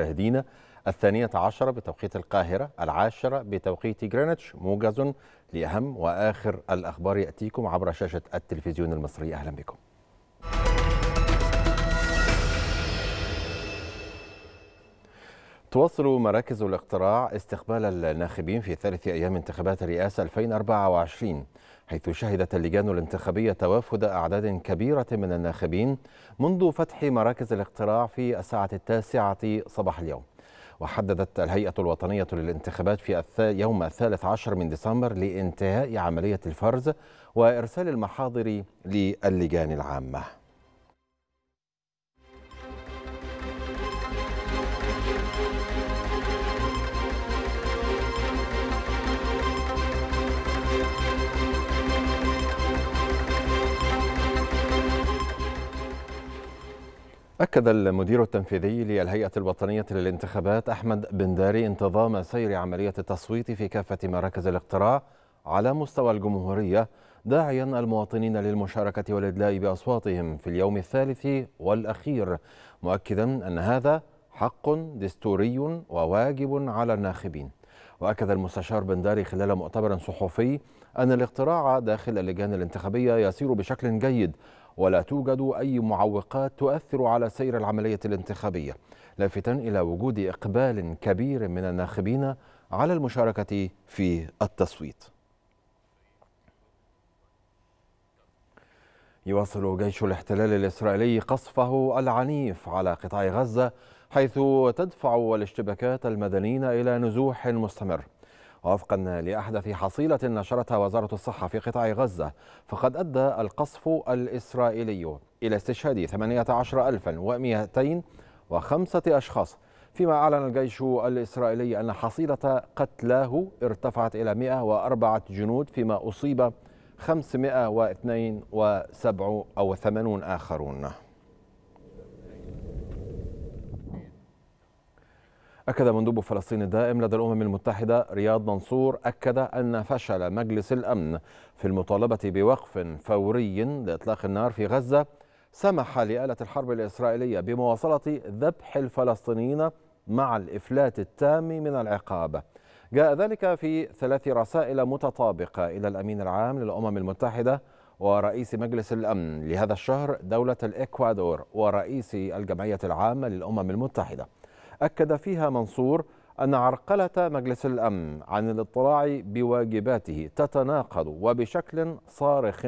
مشاهدينا الثانية عشرة بتوقيت القاهرة العاشرة بتوقيت جرينتش موجز لأهم وآخر الأخبار يأتيكم عبر شاشة التلفزيون المصري أهلا بكم تواصل مراكز الاقتراع استقبال الناخبين في ثالث أيام انتخابات الرئاسة 2024 حيث شهدت اللجان الانتخابية توافد أعداد كبيرة من الناخبين منذ فتح مراكز الاقتراع في الساعة التاسعة صباح اليوم وحددت الهيئة الوطنية للانتخابات في يوم الثالث عشر من ديسمبر لانتهاء عملية الفرز وإرسال المحاضر للجان العامة أكد المدير التنفيذي للهيئة الوطنية للانتخابات أحمد بن داري انتظام سير عملية التصويت في كافة مراكز الاقتراع على مستوى الجمهورية داعيا المواطنين للمشاركة والإدلاء بأصواتهم في اليوم الثالث والأخير مؤكدا أن هذا حق دستوري وواجب على الناخبين وأكد المستشار بنداري خلال مؤتمر صحفي أن الاقتراع داخل اللجان الانتخابية يسير بشكل جيد ولا توجد أي معوقات تؤثر على سير العملية الانتخابية لافتا إلى وجود إقبال كبير من الناخبين على المشاركة في التصويت يواصل جيش الاحتلال الإسرائيلي قصفه العنيف على قطاع غزة حيث تدفع الاشتباكات المدنيين إلى نزوح مستمر ووفقا لأحدث حصيلة نشرتها وزارة الصحة في قطاع غزة فقد أدى القصف الإسرائيلي إلى استشهاد 18205 أشخاص فيما أعلن الجيش الإسرائيلي أن حصيلة قتلاه ارتفعت إلى 104 جنود فيما أصيب 572 أو 80 آخرون أكد مندوب فلسطين الدائم لدى الأمم المتحدة رياض منصور أكد أن فشل مجلس الأمن في المطالبة بوقف فوري لإطلاق النار في غزة سمح لآلة الحرب الإسرائيلية بمواصلة ذبح الفلسطينيين مع الإفلات التام من العقاب جاء ذلك في ثلاث رسائل متطابقة إلى الأمين العام للأمم المتحدة ورئيس مجلس الأمن لهذا الشهر دولة الإكوادور ورئيس الجمعية العامة للأمم المتحدة أكد فيها منصور أن عرقلة مجلس الأمن عن الاطلاع بواجباته تتناقض وبشكل صارخ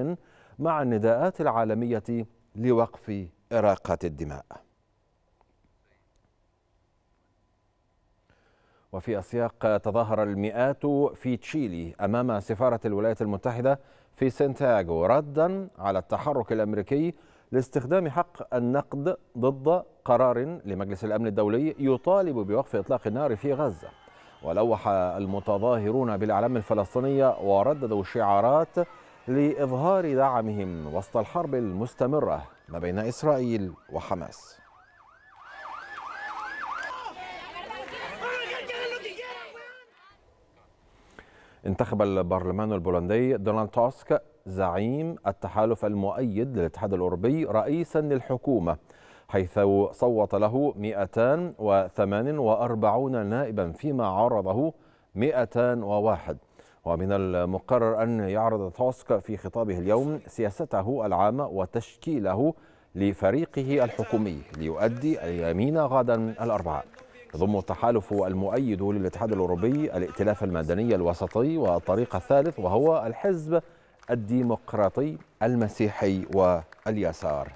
مع النداءات العالمية لوقف إراقة الدماء وفي السياق تظاهر المئات في تشيلي أمام سفارة الولايات المتحدة في سنتياغو ردا على التحرك الأمريكي لاستخدام حق النقد ضد قرار لمجلس الأمن الدولي يطالب بوقف إطلاق النار في غزة ولوح المتظاهرون بالأعلام الفلسطينية ورددوا شعارات لإظهار دعمهم وسط الحرب المستمرة ما بين إسرائيل وحماس انتخب البرلمان البولندي دونالد تاسك زعيم التحالف المؤيد للاتحاد الأوروبي رئيسا للحكومة حيث صوت له 248 نائبا فيما عرضه 201 ومن المقرر أن يعرض تاسك في خطابه اليوم سياسته العامة وتشكيله لفريقه الحكومي ليؤدي اليمين غدا الأربعاء يضم التحالف المؤيد للاتحاد الأوروبي الائتلاف المدني الوسطي والطريق الثالث وهو الحزب الديمقراطي المسيحي واليسار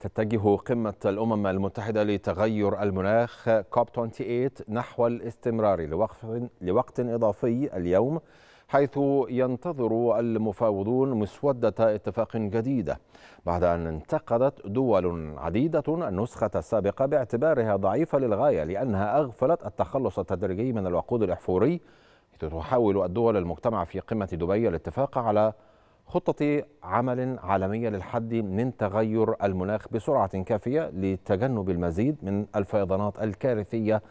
تتجه قمة الأمم المتحدة لتغير المناخ كوب 28 نحو الاستمرار لوقف لوقت إضافي اليوم حيث ينتظر المفاوضون مسودة اتفاق جديدة بعد أن انتقدت دول عديدة النسخة السابقة باعتبارها ضعيفة للغاية لأنها أغفلت التخلص التدريجي من الوقود الإحفوري تحاول الدول المجتمعة في قمة دبي الاتفاق على خطة عمل عالمية للحد من تغير المناخ بسرعة كافية لتجنب المزيد من الفيضانات الكارثية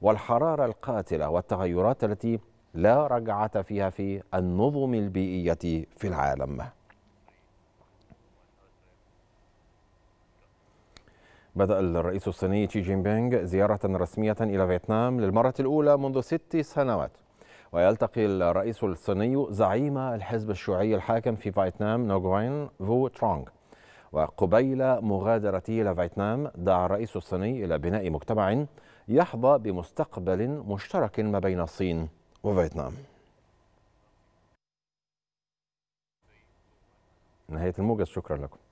والحرارة القاتلة والتغيرات التي لا رجعة فيها في النظم البيئية في العالم بدأ الرئيس الصيني شي جين بينغ زيارة رسمية إلى فيتنام للمرة الأولى منذ ست سنوات ويلتقي الرئيس الصيني زعيم الحزب الشيوعي الحاكم في فيتنام نوغوين فو ترونغ وقبيل مغادرته إلى فيتنام دعا الرئيس الصيني إلى بناء مجتمع يحظى بمستقبل مشترك ما بين الصين وفيتنام نهاية الموجز شكرا لكم